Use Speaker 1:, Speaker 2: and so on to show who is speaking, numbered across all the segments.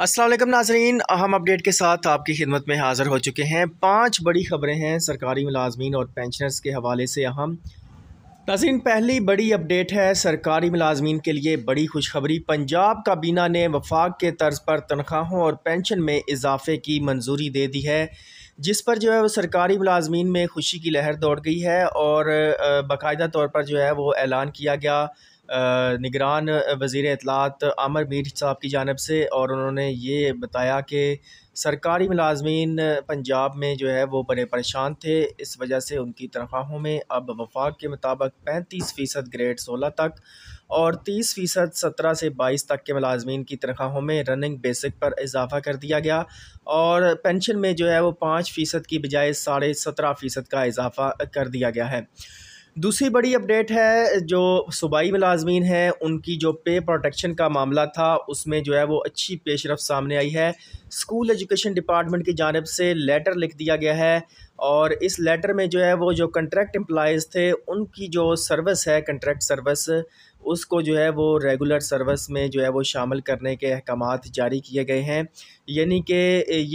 Speaker 1: असलम नाजरीन अहम अपडेट के साथ आपकी खिदमत में हाज़िर हो चुके हैं पांच बड़ी खबरें हैं सरकारी मुलाजमीन और पेंशनर्स के हवाले से अहम नाजरीन पहली बड़ी अपडेट है सरकारी मुलाजमीन के लिए बड़ी खुशखबरी पंजाब काबीना ने वफाक के तर्ज पर तनख्वाहों और पेंशन में इजाफे की मंजूरी दे दी है जिस पर जो है वो सरकारी मुलाजमीन में खुशी की लहर दौड़ गई है और बाकायदा तौर पर जो है वो ऐलान किया गया निगरान वज़ी अतलात अमर मीर साहब की जानब से और उन्होंने ये बताया कि सरकारी मुलाजमीन पंजाब में जो है वो बड़े परेशान थे इस वजह से उनकी तनख्वाहों में अब वफाक के मुताबिक पैंतीस फ़ीसद ग्रेड सोलह तक और तीस फ़ीसद सत्रह से बाईस तक के मुलाजमीन की तनख्वाहों में रनिंग बेसिक पर इजाफा कर दिया गया और पेंशन में जो है वो पाँच फ़ीसद की बजाय साढ़े सत्रह फ़ीसद का इजाफा कर दिया गया है दूसरी बड़ी अपडेट है जो सूबाई मुलाजमीन हैं उनकी जो पे प्रोटेक्शन का मामला था उसमें जो है वो अच्छी पेशरफ सामने आई है स्कूल एजुकेशन डिपार्टमेंट की जानब से लेटर लिख दिया गया है और इस लेटर में जो है वो जो कंट्रैक्ट एम्प्लॉज़ थे उनकी जो सर्विस है कंट्रैक्ट सर्विस उसको जो है वो रेगुलर सर्विस में जो है वो शामिल करने के अहकाम जारी किए गए हैं यानी कि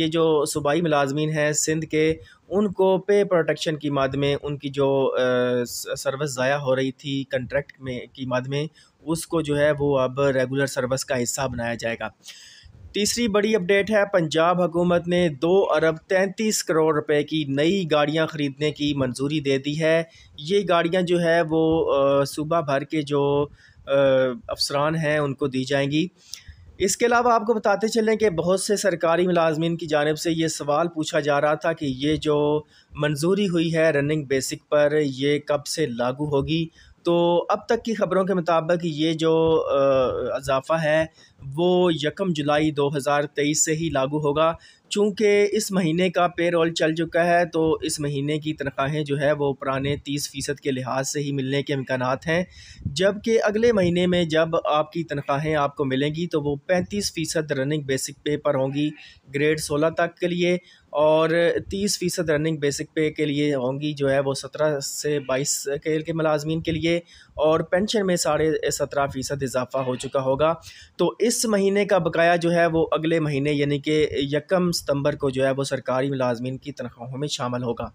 Speaker 1: ये जो सूबाई मलाजमीन हैं सिंध के उनको पे प्रोटेक्शन की माद में उनकी जो सर्विस ज़ाया हो रही थी कंट्रैक्ट में की माद में उसको जो है वो अब रेगुलर सर्विस का हिस्सा बनाया जाएगा तीसरी बड़ी अपडेट है पंजाब हुकूमत ने दो अरब तैंतीस करोड़ रुपए की नई गाड़ियां ख़रीदने की मंजूरी दे दी है ये गाड़ियां जो है वो सूबा भर के जो अफसरान हैं उनको दी जाएंगी इसके अलावा आपको बताते चलें कि बहुत से सरकारी मुलाजमीन की जानब से ये सवाल पूछा जा रहा था कि ये जो मंजूरी हुई है रनिंग बेसिक पर ये कब से लागू होगी तो अब तक की ख़बरों के मुताबिक ये जो इजाफ़ा है वो यकम जुलाई 2023 से ही लागू होगा चूँकि इस महीने का पे रोल चल चुका है तो इस महीने की तनख्वाहें जो है वो पुराने तीस फ़ीसद के लिहाज से ही मिलने के इम्कान हैं जबकि अगले महीने में जब आपकी तनख्वाहें आपको मिलेंगी तो वो पैंतीस फ़ीसद रनिंग बेसिक पे पर होंगी ग्रेड सोलह तक के लिए और तीस फ़ीसद रनिंग बेसिक पे के लिए होंगी जो है वो सत्रह से बाईस के, के मलाजमीन के लिए और पेंशन में साढ़े सत्रह फ़ीसद इजाफा हो चुका होगा तो इस महीने का बकाया जो है वो अगले महीने यानी कि यकम सितंबर को जो है वो सरकारी मलाजमीन की तनख्वाहों में शामिल होगा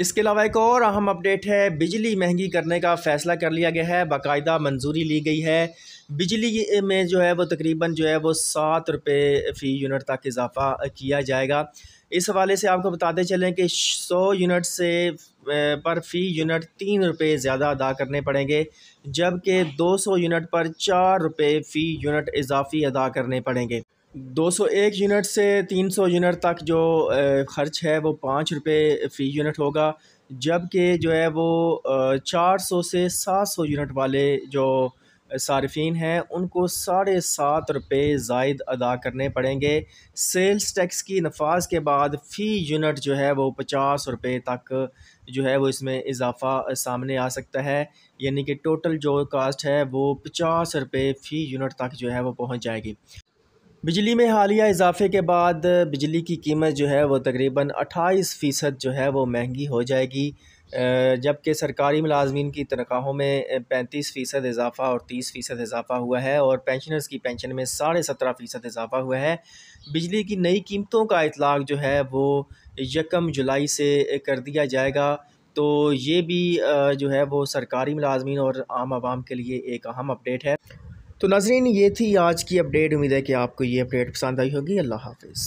Speaker 1: इसके अलावा एक और अहम अपडेट है बिजली महंगी करने का फ़ैसला कर लिया गया है बाकायदा मंजूरी ली गई है बिजली में जो है वो तकरीबन जो है वो सात रुपये फ़ी यूनिट तक इजाफा किया जाएगा इस हवाले से आपको बताते चलें कि सौ यूनिट से पर फ़ी यूनिट तीन रुपये ज़्यादा अदा करने पड़ेंगे जबकि दो सौ यूनिट पर चार रुपये फ़ी यूनिट इजाफी अदा करने पड़ेंगे 201 यूनिट से 300 यूनिट तक जो खर्च है वो पाँच रुपये फ़ी यूनिट होगा जबकि जो है वो 400 से 700 यूनिट वाले जो सार्फिन हैं उनको साढ़े सात रुपये जायद अदा करने पड़ेंगे सेल्स टैक्स की नफाज के बाद फ़ी यूनिट जो है वो पचास रुपये तक जो है वो इसमें इजाफा सामने आ सकता है यानी कि टोटल जो कास्ट है वो पचास रुपये फ़ी यूनिट तक जो है वो पहुंच जाएगी बिजली में हालिया इजाफे के बाद बिजली की कीमत जो है वो तकरीबन 28 फ़ीसद जो है वो महंगी हो जाएगी जबकि सरकारी मुलाजमीन की तनख्वाहों में पैंतीस फ़ीसद इजाफ़ा और तीस फ़ीसद इजाफ़ा हुआ है और पेंशनर्स की पेंशन में साढ़े सत्रह फ़ीसद इजाफ़ा हुआ है बिजली की नई कीमतों का इतलाक़ जो है वो यकम जुलाई से कर दिया जाएगा तो ये भी जो है वो सरकारी मुलाजमीन और आम आवाम के लिए एक अहम अपडेट है तो नाजरीन ये थी आज की अपडेट उम्मीद है कि आपको ये अपडेट पसंद आई होगी अल्लाह हाफिज़